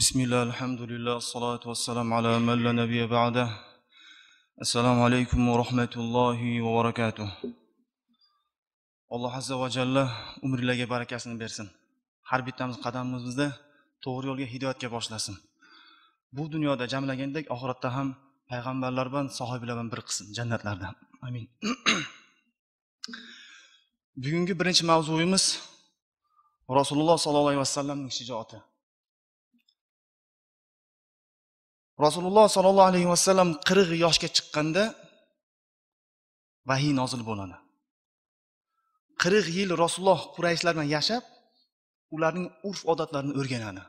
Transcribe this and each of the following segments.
bismillah alhamdulillah الحمد لله الصلاة والسلام على من لا نبي بعده السلام va ورحمة الله وبركاته alloh azza va jalla umrlarga barakasini bersin har bittamiz qadamimizni to'g'ri yo'lga hidoyatga boshlasin bu dunyoda jamlagandek oxiratda ham payg'ambarlar bilan sohibalar bilan bir qilsin jannatlarda amin bugungi birinchi mavzuyimiz rasululloh sollallohu alayhi vasallamning shijoati rasululloh sollallohu alayhi vasallam qirq yoshga chiqqanda vahiy nozil bo'ladi qirq yil rasululloh qurayshlar bilan yashab ularning urf odatlarini o'rganadi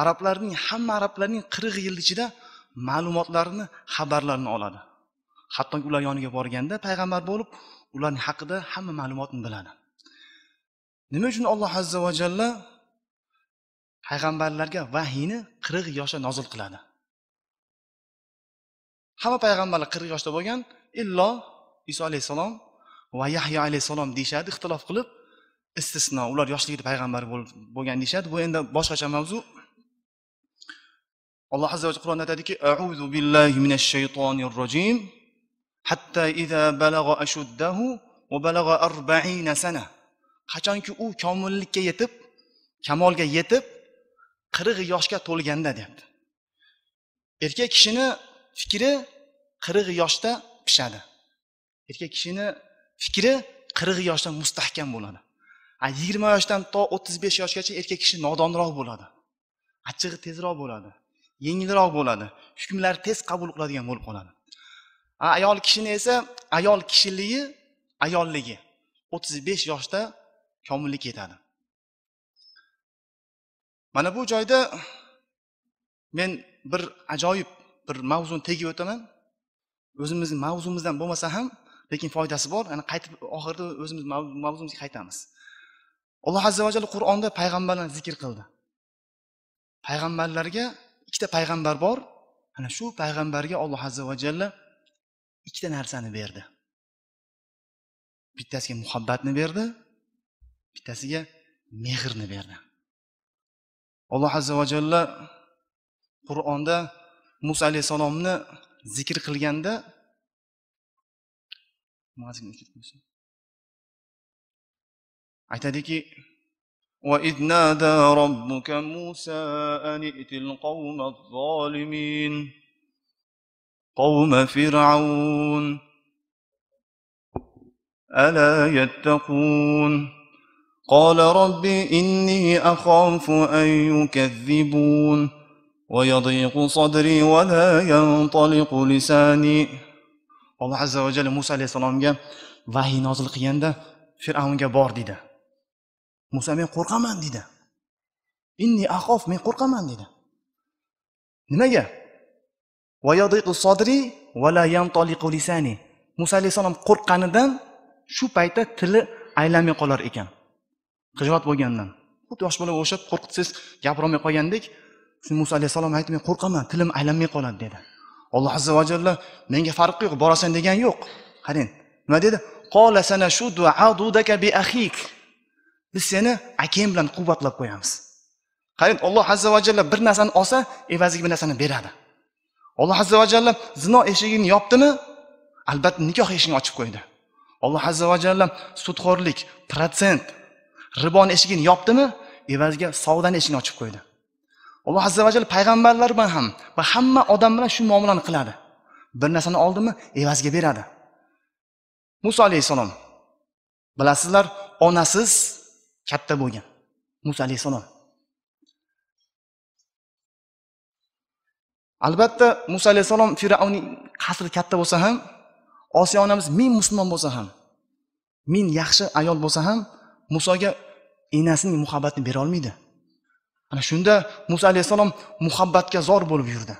arablarning hamma arablarning qirq yil ichida ma'lumotlarini xabarlarini oladi hattoki ular yoniga borganda payg'ambar bo'lib ularning haqida hamma ma'lumotni biladi nima uchun alloh azza va jalla payg'ambarlarga vahiyni qirq yoshda nozil qiladi hamma payg'ambarlar qirq yoshda bo'lgan illo iso alayhissalom va yahyo alayhissalom deyishadi ixtilof qilib istisno ular yoshligida payg'ambar bo'lgan deyishadi bu endi boshqacha mavzu alloh azza va qur'onda aytadiki auzu billahi minash shaytonir rojim hatto iza balag'a ashuddahu va balag'a arba'ina sana qachonki u komillikka yetib kamolga yetib qirq yoshga to'lganda deyapti erkak kishini fikri qirq yoshda pishadi erkak kishini fikri qirq yoshda mustahkam bo'ladi yigirma yoshdan to o'ttiz besh yoshgacha erkak kishi nodonroq bo'ladi achchig'i tezroq bo'ladi yengilroq bo'ladi hukmlar tez qabul qiladigan bo'lib qoladi ayol kishini esa ayol kishiligi ayolligi o'ttiz besh yoshda komillik yetadi mana bu joyda men bir ajoyib bir mavzuni tegib o'taman o'zimizni mavzumizdan bo'lmasa ham lekin foydasi bor ana qaytib oxirida o'zimiz mavzumizga qaytamiz alloh azza va jalla qur'onda payg'ambarlarni zikr qildi payg'ambarlarga ikkita payg'ambar bor ana shu payg'ambarga alloh azza va jalla ikkita narsani berdi bittasiga muhabbatni berdi bittasiga mehrni berdi alloh azza vajalla qur'onda muso alayhissalomni zikr qilganda aytadiki وإذ نادى ربك موسى أن ائت القوم الظالمين قوم فرعون ألا يتقون قال رب إني أخاف أن يكذبون ويضيق صدري ولا ينطلق لساني الله عز وجل موسى عليه السلام وحي نازل قيان فرعون بار دي موسى من قرقمان دي إني أخاف من قرقمان دي نمية ويضيق صدري ولا ينطلق لساني موسى عليه السلام قرقان دان شو بايتا تل أيلامي قولار إكان qiyomat bo'lgandan xuddi yosh bolaga o'xshab qo'rqitsangiz gapirolmay qolgandek shunda muso alayhissalom aytdi men qo'rqaman tilim aylanmay qoladi dedi alloh azza va jalla menga farqi yo'q borasan degan yo'q qarang nima dedi qola sana shu bi biz seni akang bilan quvvatlab qo'yamiz qarang alloh azza va jalla bir narsani olsa evaziga bir narsani beradi alloh azza va jalla zino eshigini yopdimi albatta nikoh eshigini ochib qo'ydi alloh azza va jalla sudxo'rlik protsent riboni eshigini yopdimi evaziga savdoni eshigini ochib qo'ydi alloh azza vajal payg'ambarlar bilan ham va hamma odam bilan shu muomalani qiladi bir narsani oldimi evaziga beradi muso alayhissalom bilasizlar onasiz katta bo'lgan muso alayhissalom albatta muso alayhissalom fir'avnning qasri katta bo'lsa ham osiyo onamiz ming musulmon bo'lsa ham ming yaxshi ayol bo'lsa ham musoga enasining muhabbatini olmaydi ana shunda muso alayhissalom muhabbatga zor bo'lib yurdi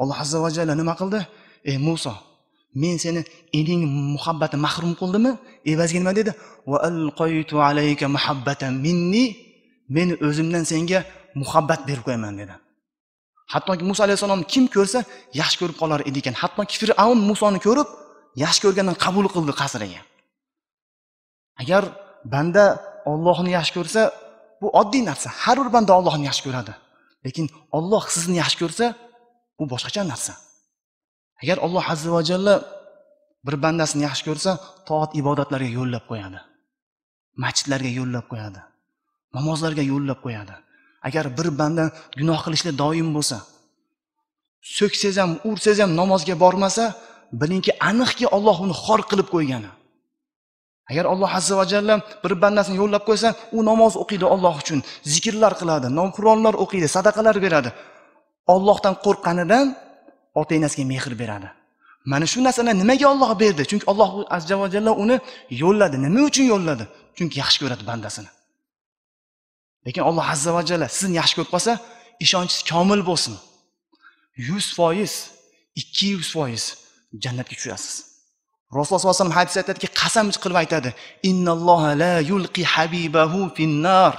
alloh azza va jalla nima qildi ey muso men seni ening muhabbati mahrum qildimi evaziga nima dedi va alayka muhabbatan minni men o'zimdan senga muhabbat berib qo'yaman dedi hattoki muso alayhissalom kim ko'rsa yaxshi ko'rib qolar edi ekan hattoki fir'avn musoni ko'rib yaxshi ko'rgandan qabul qildi qasriga agar banda ollohni yaxshi ko'rsa, bu oddiy narsa. Har bir banda ollohni yaxshi ko'radi. Lekin Alloh sizni yaxshi ko'rsa, bu boshqacha narsa. Agar Alloh azi va jalla bir bandasini yaxshi ko'rsa, toat ibodatlarga yo'llab qo'yadi. Masjidlarga yo'llab qo'yadi. Namozlarga yo'llab qo'yadi. Agar bir banda gunoh qilishda doim bo'lsa, so'ksangiz ham, ursangiz ham namozga bormasa, bilingki, aniqki Alloh uni xor qilib qo'ygani. agar alloh azza va jalla bir bandasini yo'llab qo'ysa u namoz o'qiydi olloh uchun zikrlar qiladi qur'onlar o'qiydi sadaqalar beradi ollohdan qo'rqqanidan ota enasiga mehr beradi mana shu narsani nimaga olloh berdi chunki alloh azza va jalla uni yo'lladi nima uchun yo'lladi chunki yaxshi ko'radi bandasini lekin alloh azza va jalla sizni yaxshi ko'rib qolsa ishonchingiz komil bo'lsin yuz foiz ikki yuz foiz jannatga tushasiz rasululloh sallallohu alayhi vasallam hadisda aytadiki qasam qilib aytadi innalloha la yulqi habibahu finnar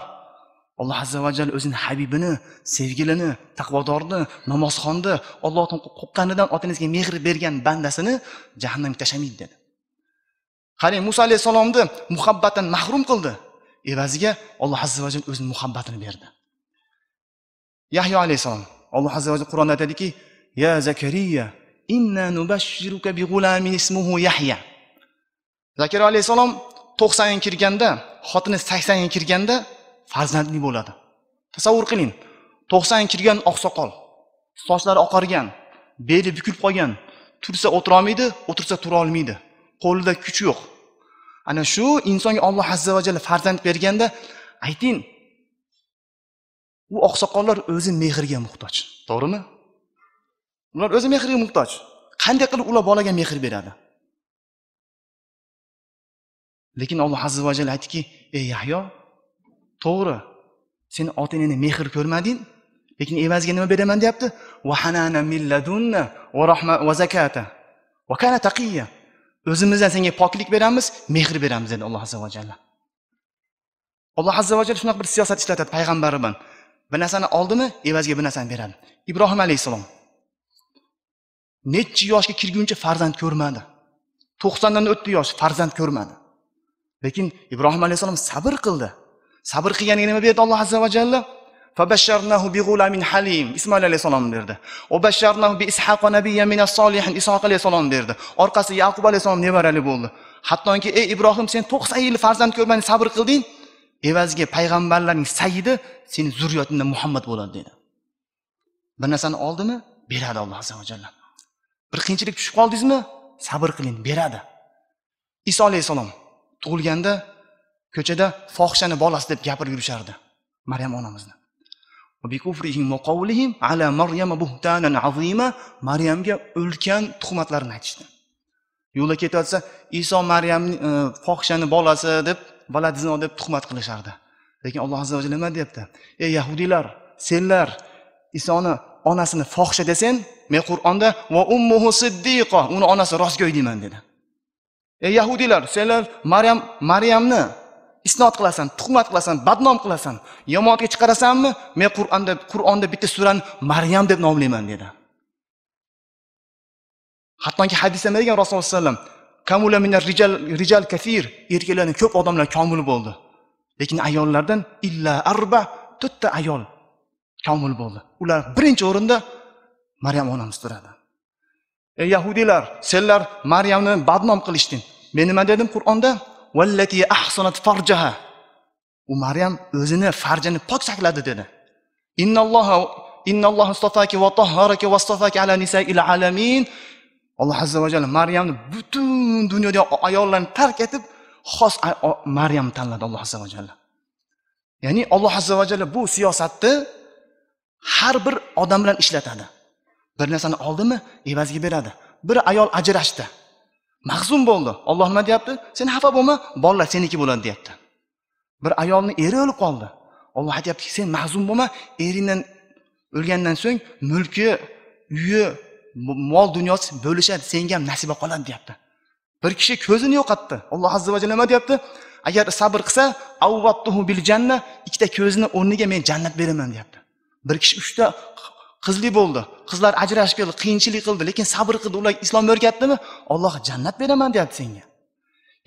alloh azza va jall o'zini habibini sevgilini taqvodorni namozxonni ollohdan qo'rqqanidan otangiziga mehr bergan bandasini jahannamga tashlamaydi dedi qarang muso alayhissalomni muhabbatdan mahrum qildi evaziga alloh azza va jall o'zini muhabbatini berdi yahyo alayhissalom alloh azza va jall qur'onda aytadiki ya zakariya inna nubashshiruka bi ismuhu yahya alayhissalom to'qsonga kirganda xotini saksonga kirganda farzandli bo'ladi tasavvur qiling to'qsonga kirgan oqsoqol sochlari oqargan beli bukilib qolgan tursa o'tirolmaydi o'tirsa turolmaydi qo'lida kuch yo'q ana shu insonga olloh azza va jalla farzand berganda ayting u oqsoqollar o'zi mehrga muhtoj to'g'rimi ular o'zi mehrga muhtoj qanday qilib ular bolaga mehr beradi lekin alloh azza va aytdiki ey yahyo to'g'ri sen ota enangni mehr ko'rmading lekin evaziga nima beraman deyapti o'zimizdan senga poklik beramiz mehr beramiz dedi alloh azza va alloh azza va jalla shunaqa bir siyosat ishlatadi payg'ambari bilan bir narsani oldimi evaziga bir narsani beradi ibrohim alayhissalom nechi yoshga kirguncha farzand ko'rmadi to'qsondan o'tdi yosh farzand ko'rmadi lekin ibrohim alayhissalom sabr qildi sabr qilganiga nima berdi alloh azza va jalla فبشرناه ismoil alayhissalom berdi وبشرناه alayhissalom berdi orqasi yaqub alayhissalom nevarali bo'ldi hattoki ey ibrohim sen to'qson yil farzand ko'rmay sabr qilding evaziga payg'ambarlarning sayidi seni zurriyotingda muhammad bo'ladi dedi bir narsani oldimi beradi alloh azza va jalla bir qiyinchilik tushib qoldingizmi sabr qiling beradi iso alayhissalom tug'ilganda ko'chada fohishani bolasi deb gapirib yurishardi maryam onamizni maryamga ulkan tuhmatlarni aytishdi yo'lda ketayotsa iso maryamni e, fohishani bolasi deb baladizno deb tuhmat qilishardi lekin alloh azza vajalla nima deyapti ey yahudiylar senlar isoni onasini fohisha desang men qur'onda va ummuhu siddiqo uni onasi rostgo'y deyman dedi ey yahudiylar senlar maryam maryamni isnot qilasan tuhmat qilasan badnom qilasan yomonlikka chiqarasanmi men qur'onda qur'onda bitta surani maryam deb nomlayman dedi hattoki hadisda nima degan rasululloh alayhi kamula minar rijal rijal kafir erkaklarni ko'p odamlar komil bo'ldi lekin ayollardan illa arba to'rtta ayol komil bo'ldi ular birinchi o'rinda maryam onamiz turadi ey yahudiylar senlar maryamni badnom qilishding men nima dedim qur'onda ahsonat farjaha u maryam o'zini farjini pok saqladi dedi innalloha va va alamin alloh azza va jalla maryamni butun dunyodagi ayollarni tark etib xos maryam tanladi alloh azza va jalla ya'ni alloh azza va jalla bu siyosatni har bir odam bilan ishlatadi bir narsani oldimi evaziga beradi bir ayol ajrashdi mahzun bo'ldi olloh nima deyapti sen xafa bo'lma bolalar seniki bo'ladi deyapti bir ayolni eri o'lib qoldi olloh aytyaptiki sen mahzun bo'lma eringdan o'lgandan so'ng mulki uyi mol dunyosi bo'lishadi senga ham nasiba qoladi deyapti bir kishi ko'zini yo'qotdi alloh azza vajal nima deyapti agar sabr qilsa avvattuhu bil janna ikkita ko'zini o'rniga men jannat beraman deyapti bir kishi uchta qizli bo'ldi qizlar ajrashib keldi qiyinchilik qildi lekin sabr qildi ular islomni o'rgatdimi olloh jannat beraman deyapti senga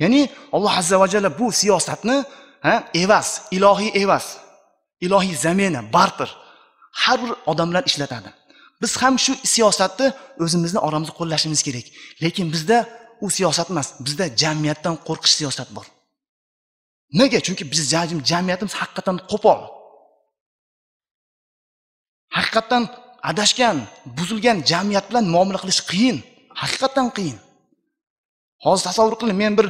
ya'ni alloh azza va jalla bu siyosatni evaz ilohiy evaz ilohiy zamena barter har bir odamlar ishlatadi biz ham shu siyosatni o'zimizni oramizda qo'llashimiz kerak lekin bizda u siyosat emas bizda jamiyatdan qo'rqish siyosat bor nega chunki biz jamiyatimiz haqiqatdan qo'pol haqiqatdan adashgan buzilgan jamiyat bilan muomala qilish qiyin haqiqatdan qiyin hozir tasavvur qiling men bir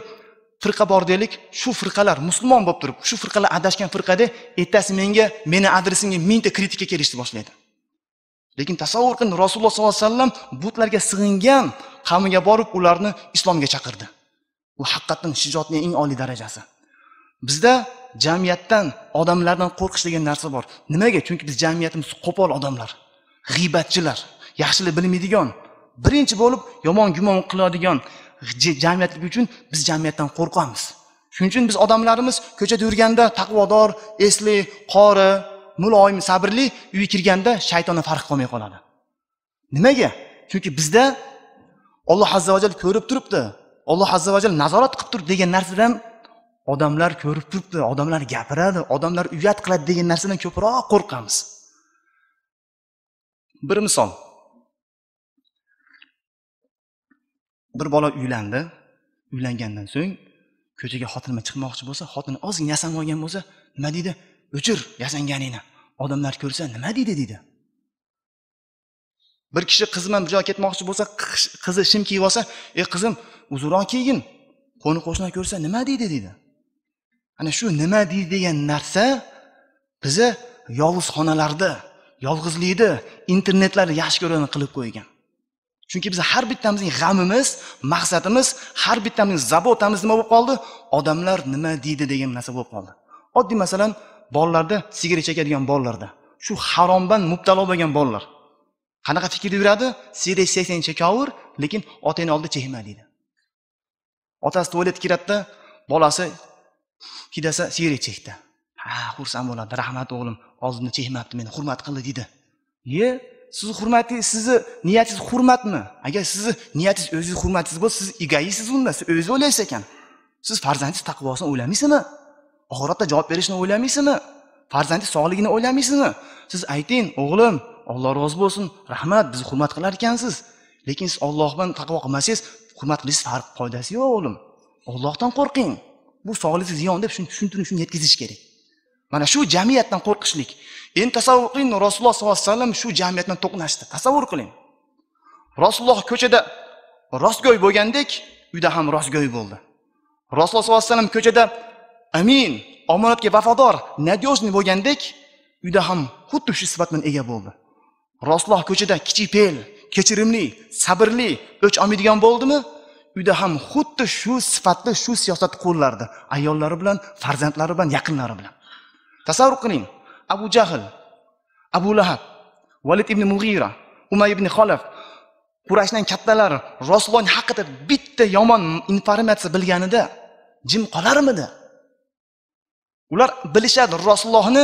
firqa bor deylik shu firqalar musulmon bo'lib turib shu firqalar adashgan firqada ertasi menga meni adresimga mingta kritika kelishni boshlaydi lekin tasavvur qiling rasululloh sollallohu alayhi vasallam butlarga sig'ingan qavmiga borib ularni islomga chaqirdi bu haqiqatdan shijoatning eng oliy darajasi bizda jamiyatdan odamlardan qo'rqish degan narsa bor nimaga chunki biz jamiyatimiz qo'pol odamlar g'iybatchilar yaxshilik bilmaydigan birinchi bo'lib yomon gumon qiladigan jamiyatlik uchun biz jamiyatdan qo'rqamiz shuning uchun biz odamlarimiz ko'chada yurganda taqvodor esli qori muloyim sabrli uyga kirganda shaytondan farqi qolmay qoladi nimaga chunki bizda olloh azza vajal ko'rib turibdi olloh azza vajal nazorat qilib turibdi degan narsadan odamlar ko'rib turibdi odamlar gapiradi odamlar uyat qiladi degan narsadan ko'proq qo'rqamiz bir misol bir bola uylandi uylangandan so'ng ko'chaga xotinima chiqmoqchi bo'lsa xotini ozgina yasanib olgan bo'lsa nima deydi o'chir yasanganingni odamlar ko'rsa nima deydi deydi bir kishi qizi bilan bir joyga ketmoqchi bo'lsa qizi shim kiyib olsa ey qizim uzunroq kiygin qo'ni qo'shnilar ko'rsa nima deydi deydi ana shu nima deydi degan narsa bizni yolg'iz xonalarda yolg'izlikni internetlarni yaxshi ko'radigan qilib qo'ygan chunki biz har bittamizning g'amimiz maqsadimiz har bittamizni zabotamiz nima bo'lib qoldi odamlar nima deydi degan narsa bo'lib qoldi oddiy masalan bolalarda sigaret chekadigan bolalarda shu haromdan mubtalo bo'lgan bolalar qanaqa fikrda yuradi sigaret seksen chekaver lekin ota ona oldida chekma deydi otasi tualetga kiradida bolasi kidasa sigaret chekdi ha xursand bo'ladi rahmat o'g'lim oldimdan chekmabdi meni hurmat qildi deydi ye sizni hurmatingiz sizni niyatingiz hurmatmi agar sizni niyatingiz o'zingiz hurmatingiz bo'lsa siz egoistsiz unda siz o'zingiz o'ylaysiz ekan siz farzandingiz taqvosini o'ylamaysizmi oxiratda javob berishni o'ylamaysizmi farzandingiz sog'ligini o'ylamaysizmi siz ayting o'g'lim olloh rozi bo'lsin rahmat bizni hurmat qilar ekansiz lekin siz olloh bilan taqvo qilmasangiz hurmat qilishingiz farq foydasi yo'q o'g'lim ollohdan qo'rqing bu sog'lig'ingizga ziyon deb shuni tushuntirib shuni yetkazish kerak mana shu jamiyatdan qo'rqishlik endi tasavvur qiling rasululloh sollallohu alayhi vasallam shu jamiyat bilan to'qnashdi tasavvur qiling rasululloh ko'chada rostgo'y bo'lgandek uyda ham rostgo'y bo'ldi rasululloh sollallohu alayhi vasallam ko'chada amin omonatga vafodor надежный bo'lgandek uyda ham xuddi shu sifat bilan ega bo'ldi rasululloh ko'chada kichikpel kechirimli sabrli o'ch olmaydigan bo'ldimi uyda ham xuddi shu sifatda shu siyosatni qo'llardi ayollari bilan farzandlari bilan yaqinlari bilan Tasavvur qiling. Abu Jahl, Abu Lahab, Valid ibn Mughira, Umay ibn Xolaf, Qurayshning kattalari Rosbon haqida bitta yomon informatsiya bilganida jim qolarmidi? Ular bilishadi Rasulullohni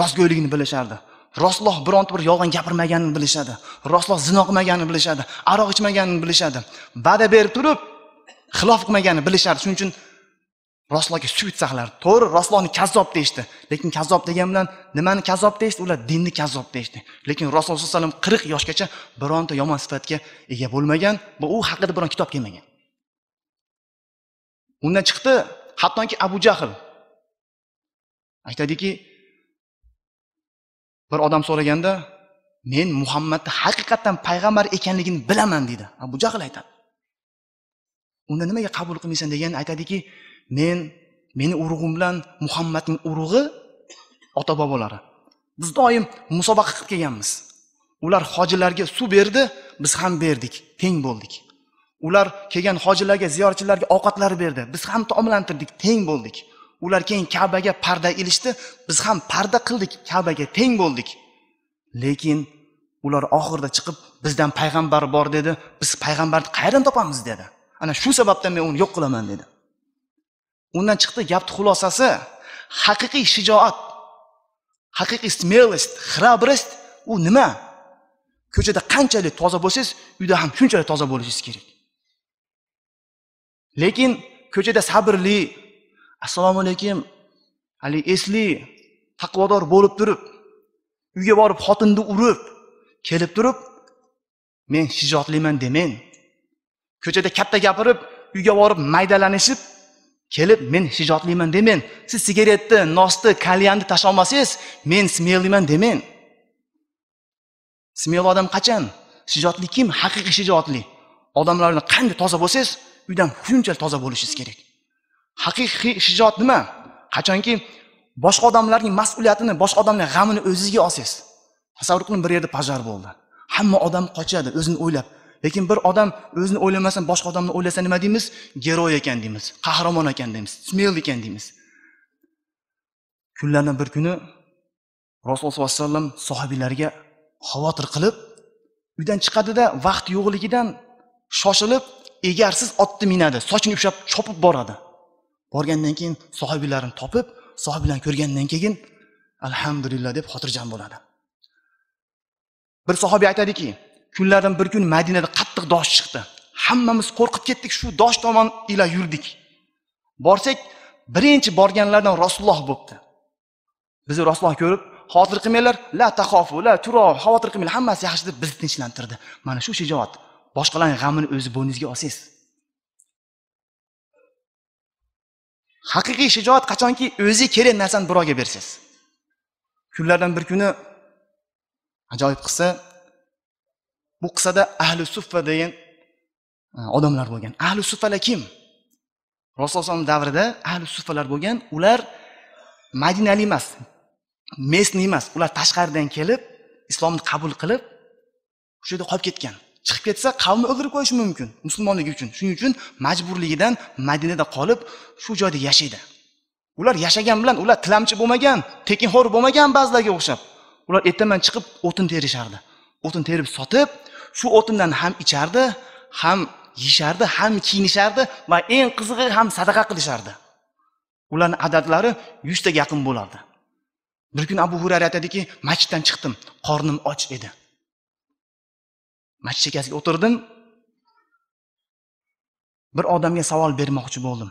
rostgo'yligini bilishardi. Rasululloh bironta bir yolg'on gapirmaganini bilishadi. Rasululloh zino qilmaganini bilishadi, aroq ichmaganini bilishadi. Va'da berib turib, xilof qilmaganini bilishardi. Shuning uchun rasulullohga suitsalar to'g'ri rasulullohni kazzob deyishdi lekin kazzob degan bilan nimani kazzob deyishdi ular dinni kazzob deyishdi lekin rasululloh sallallohu alayhi vasallam qirq yoshgacha bironta yomon sifatga ega bo'lmagan va u haqida biron kitob kelmagan undan chiqdi hattoki abu jahl aytadiki bir odam so'raganda men muhammadni haqiqatdan payg'ambar ekanligini bilaman deydi abu jahl aytadi unda nimaga qabul qilmaysan degan aytadiki men meni urug'im bilan muhammadning urug'i ota bobolari biz doim musobaqa qilib kelganmiz ular hojilarga suv berdi biz ham berdik teng bo'ldik ular kelgan hojilarga ziyoratchilarga ovqatlar berdi biz ham taomlantirdik teng bo'ldik ular keyin kabaga parda ilishdi biz ham parda qildik kabaga teng bo'ldik lekin ular oxirida chiqib bizdan payg'ambar bor dedi biz payg'ambarni qayerdan topamiz dedi ana shu sababdan men uni yo'q qilaman dedi undan chiqdi gapni xulosasi haqiqiy shijoat haqiqiy smelost храбрость u nima ko'chada qanchalik toza bo'lsangiz uyda ham shunchalik toza bo'lishingiz kerak lekin ko'chada sabrli assalomu alaykum haligi esli taqvodor bo'lib turib uyga borib xotinni urib kelib turib men shijoatliman demang ko'chada katta gapirib uyga borib maydalanishib kelib men shijotliman demang siz sigaretni nosni kalyanni tasholmasangiz olmasangiz men smelliman demang smel odam qachon shijotli kim haqiqiy shijotli odamlarni qanday toza bo'lsangiz uydan shunchalik toza bo'lishingiz kerak haqiqiy shijot nima qachonki boshqa odamlarning mas'uliyatini boshqa odamlarni g'amini o'zingizga olsangiz tasavvur qiling bir yerda pajar bo'ldi hamma odam qochadi o'zini o'ylab lekin bir odam o'zini o'ylamasdan boshqa odamni o'ylasa nima deymiz geroy ekan deymiz qahramon ekan deymiz smel ekan deymiz kunlardan bir kuni rasululloh sollallohu alayhi vasallam sahobiylariga xavotir qilib uydan chiqadida vaqt yo'qligidan shoshilib egarsiz otni minadi sochini ushlab chopib boradi borgandan keyin sahobiylarni topib sohiblarni ko'rgandan keyin alhamdulillah deb xotirjam bo'ladi bir sahobiy aytadiki kunlardan bir kun madinada qattiq dosh chiqdi hammamiz qo'rqib ketdik shu dosh tomon ila yurdik borsak birinchi borganlardan rasululloh bo'libdi bizni rasululloh ko'rib xavotir qilmanglar la tahofu la turo xavotir qilmanglar hammasi yaxshi deb bizni tinchlantirdi mana shu shijoat boshqalarning g'amini o'zi bo'yningizga olsangiz haqiqiy shijoat qachonki o'zi kerak narsani birovga bersangiz kunlardan bir kuni ajoyib qissa bu qissada ahli suffa degan e, odamlar bo'lgan ahli suffalar kim rasululloh davrida ahli suffalar bo'lgan ular madinali emas mesni emas ular tashqaridan kelib islomni qabul qilib o'sha yerda qolib ketgan chiqib ketsa qavmni o'ldirib qo'yishi mumkin musulmonligi uchun shuning uchun majburligidan madinada qolib shu joyda yashaydi ular yashagan bilan ular tilamchi bo'lmagan tekinxo'r bo'lmagan ba'zilarga o'xshab ular ertaman chiqib o'tin terishardi o'tin terib sotib shu o'tindan ham ichardi ham yeyishardi ham kiyinishardi va eng qizig'i ham sadaqa qilishardi ularni adadlari yuztaga yaqin bo'lardi bir kun abu hurara aytadiki masjiddan chiqdim qornim och edi masjid chekkasiga o'tirdim bir odamga savol bermoqchi bo'ldim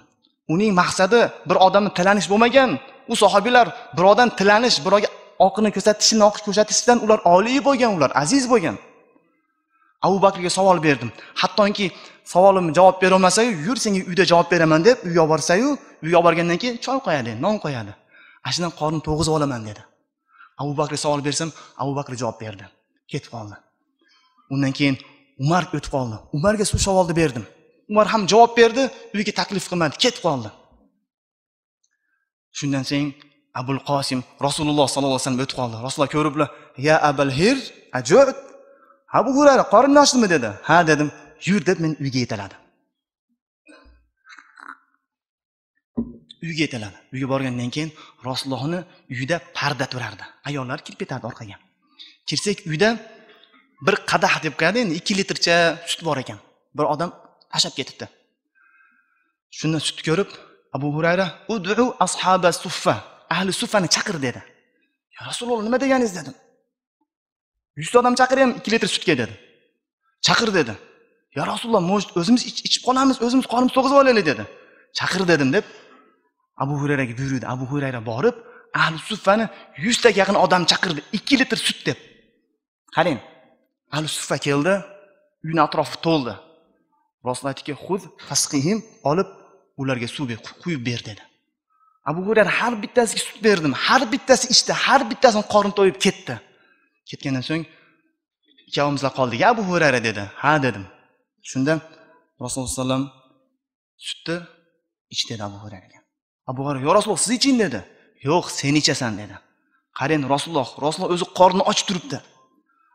uning maqsadi bir odamni tilanish bo'lmagan u sahobiylar birovdan tilanish birovga oqini ko'rsatishni noqis ko'rsatishidan ular oliy bo'lgan ular aziz bo'lgan abu bakrga savol berdim hattoki savolimni javob berolmasayu yur senga uyda javob beraman deb uyga olib borsayu uyga olib borgandan keyin choy qo'yadi non qo'yadi ana shundan qornim to'g'izib olaman dedi abu bakrga savol bersam abu bakr javob berdi ketib qoldi undan keyin umar o'tib qoldi umarga shu savolni berdim umar ham javob berdi uyga taklif qilmadi ketib qoldi shundan so'ng abul qosim rasululloh sollallohu alayhi vasallam o'tib qoldi rasululloh ko'riblar ya abul hir ajut abu hurara qorning ochdimi dedi ha dedim yur deb meni uyga yetaladi uyga yetaladi uyga borgandan keyin rasulullohni uyida parda turardi ayollar kirib ketardi orqaga kirsak uyda bir qadah deb qo'yadi endi ikki litrcha sut bor ekan bir odam tashlab ketibdi shundan sutni ko'rib abu hurayra udu ashaba suffa ahli suffani chaqir dedi ya rasululloh nima deganingiz dedim yuzta odam chaqir ham ikki litr sutga dedi chaqir dedi ya rasululloh может o'zimiz ichib qolamiz o'zimiz qonimiz to'g'izib olaylik dedi chaqir dedim deb abu hurayraga buyurdi abu hurayra borib ahli suffani yuztaga yaqin odam chaqirdi ikki litr sut deb qarang ahli suffa keldi uyni atrofi to'ldi rasululloh aytdiki olib ularga suv quyib ber dedi abu hurayra har bittasiga sut berdim har bittasi ichdi har bittasini qorni to'yib ketdi ketgandan so'ng ikkovimizlar qoldik abu hurayra dedi ha dedim shunda rasululloh alayhivasallam sutni ich dedi abu hurayraga abu hurayra yo rasululloh siz iching dedi yo'q sen ichasan dedi qarang rasululloh rasululloh o'zi qorni ochib turibdi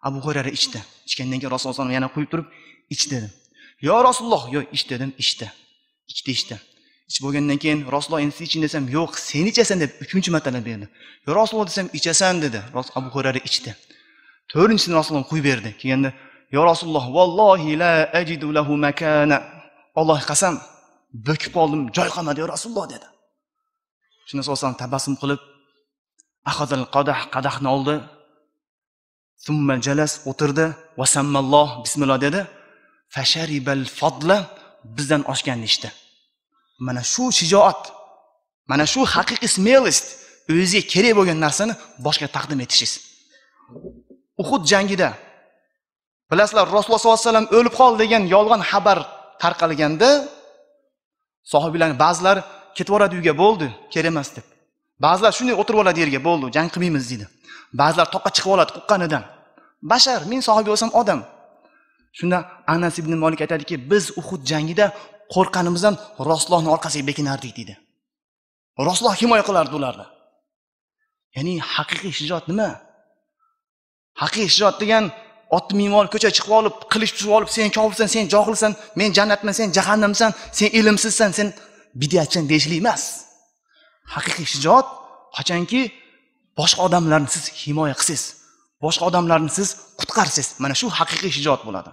abu hurayra ichdi ichgandan keyin rasululloh alayhivasallam yana qo'yib turib ich dedi yo rasululloh yo ich dedim ichdi ichdi ichdi ichib bo'lgandan keyin rasululloh endi sen iching desam yo'q sen ichasan deb uchinchi marta berdi yo rasululloh desam ichasan dedi abu hurara ichdi to'rtinchisini rasululloh qo'yib berdi kelganda yo rasululloh vallohi la ajidu lahu makana ollohga qasam bo'kib qoldim joy qolmadi yo rasululloh dedi shunda rasululloh tabassum qilib ahadal qadah qadahni oldi summa jalas o'tirdi vasammalloh bismillah dedi fasharibal fodla bizdan oshganni ichdi işte. mana shu shijoat mana shu haqiqiy smelost o'zingizga kerak bo'lgan narsani boshqaga taqdim etishingiz uhud jangida bilasizlar rasululloh sallallohu alayhi vasallam o'lib qoldi degan yolg'on xabar tarqalganda sohibiylarni ba'zilari ketib yuboradi uyga bo'ldi kerak emas deb ba'zilar shunday o'tirib oladi yerga bo'ldi jang qilmaymiz deydi ba'zilar toqqa chiqib oladi qo'rqqanidan bashar men sohibi bo'lsam odam shunda anas ibn molik aytadiki biz uhud jangida qo'rqqanimizdan rasulullohni orqasiga bekinardik deydi rasululloh himoya qilardi ularni ya'ni haqiqiy shijoat nima haqiqiy shijoat degan otni minib olib ko'chaga chiqib olib qilich tushib olib sen kofirsan sen johilsan men jannatman sen jahannamsan sen ilmsizsan sen bidatchan deyishlik emas haqiqiy shijoat qachonki boshqa odamlarni siz himoya qilsangiz boshqa odamlarni siz qutqarsangiz mana shu haqiqiy shijoat bo'ladi